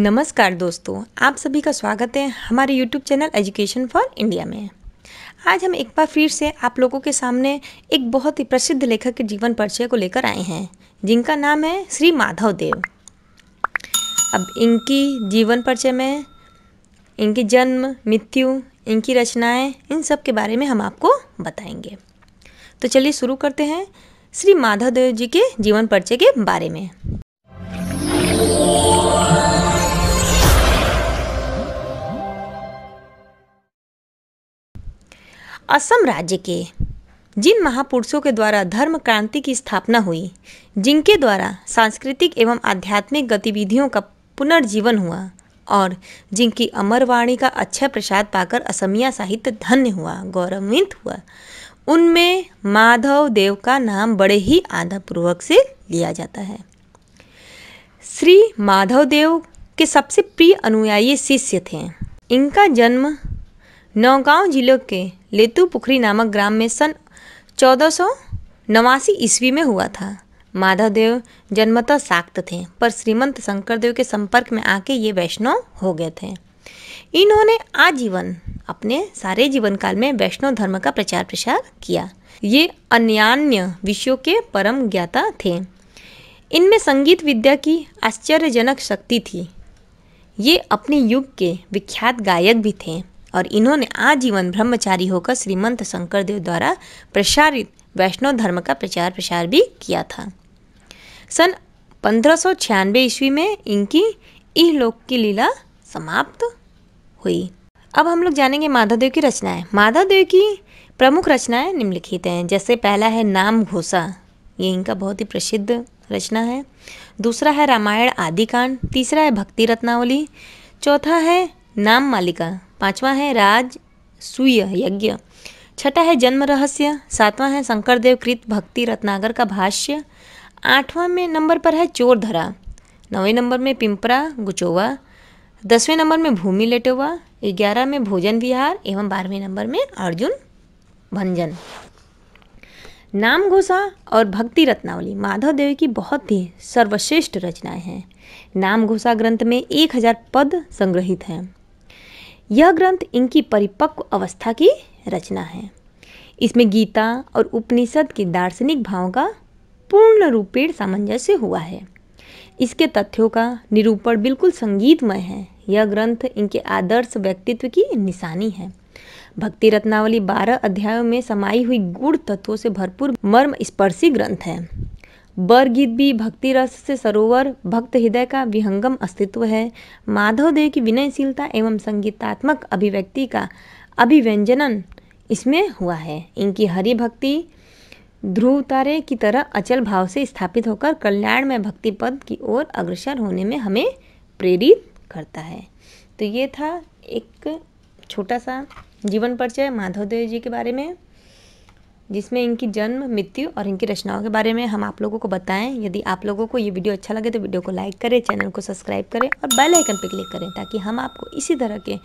नमस्कार दोस्तों आप सभी का स्वागत है हमारे YouTube channel education for India में आज हम एक बार फिर से आप लोगों के सामने एक बहुत ही प्रसिद्ध लेखक के जीवन परिचय को लेकर आए हैं जिनका नाम है श्री माधव देव अब इनकी जीवन परिचय में इनकी जन्म मृत्यु इनकी रचनाएं इन सब के बारे में हम आपको बताएंगे तो चलिए शुरू करते हैं श्री माधव देव जी के जीवन परिचय के बारे में असम राज्य के जिन महापुरुषों के द्वारा धर्म क्रांति की स्थापना हुई जिनके द्वारा सांस्कृतिक एवं आध्यात्मिक गतिविधियों का पुनर्जीवन हुआ और जिनकी अमरवाणी का अच्छा प्रसाद पाकर असमिया साहित्य धन्य हुआ गौरवान्वित हुआ उनमें माधव देव का नाम बड़े ही आदरपूर्वक से लिया जाता है श्री माधव देव के सबसे प्रिय अनुयायी शिष्य थे इनका जन्म नौगांव जिले के लेतु पुखरी नामक ग्राम में सन चौदह सौ नवासी ईस्वी में हुआ था माधवदेव जन्मतः साक्त थे पर श्रीमंत शंकरदेव के संपर्क में आके ये वैष्णव हो गए थे इन्होंने आजीवन अपने सारे जीवन काल में वैष्णव धर्म का प्रचार प्रसार किया ये अन्यान्य विषयों के परम ज्ञाता थे इनमें संगीत विद्या की आश्चर्यजनक शक्ति थी ये अपने युग के विख्यात गायक भी थे और इन्होंने आजीवन ब्रह्मचारी होकर श्रीमंत शंकरदेव द्वारा प्रसारित वैष्णव धर्म का प्रचार प्रसार भी किया था सन पंद्रह ईस्वी में इनकी इहलोक की लीला समाप्त हुई अब हम लोग जानेंगे माधवदेव की रचनाएं माधवदेव की प्रमुख रचनाएं निम्नलिखित हैं जैसे पहला है नाम घोषा ये इनका बहुत ही प्रसिद्ध रचना है दूसरा है रामायण आदिकांड तीसरा है भक्ति रत्नावली चौथा है नाम मालिका पांचवा है राज सूय यज्ञ छठा है जन्म रहस्य सातवां है शंकर देव कृत भक्ति रत्नागर का भाष्य आठवां में नंबर पर है चोर धरा नौवें नंबर में पिंपरा गुचोवा दसवें नंबर में भूमि लेटोवा ग्यारह में भोजन विहार एवं बारहवें नंबर में अर्जुन भंजन नाम घोषा और भक्ति रत्नावली माधव देव की बहुत ही सर्वश्रेष्ठ रचनाएं हैं नाम घोषा ग्रंथ में एक हजार पद संग्रहित हैं यह ग्रंथ इनकी परिपक्व अवस्था की रचना है इसमें गीता और उपनिषद के दार्शनिक भाव का पूर्ण रूपेण सामंजस्य हुआ है इसके तथ्यों का निरूपण बिल्कुल संगीतमय है यह ग्रंथ इनके आदर्श व्यक्तित्व की निशानी है भक्ति रत्नावली बारह अध्यायों में समाई हुई गुण तत्वों से भरपूर मर्म स्पर्शी ग्रंथ है बरगीत भी भक्ति रस से सरोवर भक्त हृदय का विहंगम अस्तित्व है माधव देव की विनयशीलता एवं संगीतात्मक अभिव्यक्ति का अभिव्यंजनन इसमें हुआ है इनकी हरि भक्ति ध्रुव तारे की तरह अचल भाव से स्थापित होकर कल्याण में भक्ति पद की ओर अग्रसर होने में हमें प्रेरित करता है तो ये था एक छोटा सा जीवन परिचय माधव देव जी के बारे में जिसमें इनकी जन्म मृत्यु और इनकी रचनाओं के बारे में हम आप लोगों को बताएं यदि आप लोगों को ये वीडियो अच्छा लगे तो वीडियो को लाइक करें चैनल को सब्सक्राइब करें और बेल आइकन पर क्लिक करें ताकि हम आपको इसी तरह के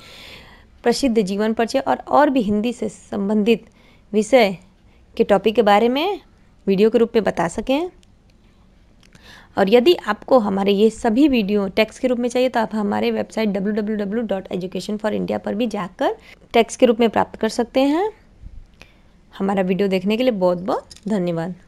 प्रसिद्ध जीवन परिचय और और भी हिंदी से संबंधित विषय के टॉपिक के बारे में वीडियो के रूप में बता सकें और यदि आपको हमारे ये सभी वीडियो टैक्स के रूप में चाहिए तो आप हमारे वेबसाइट डब्ल्यू पर भी जाकर टैक्स के रूप में प्राप्त कर सकते हैं हमारा वीडियो देखने के लिए बहुत बहुत धन्यवाद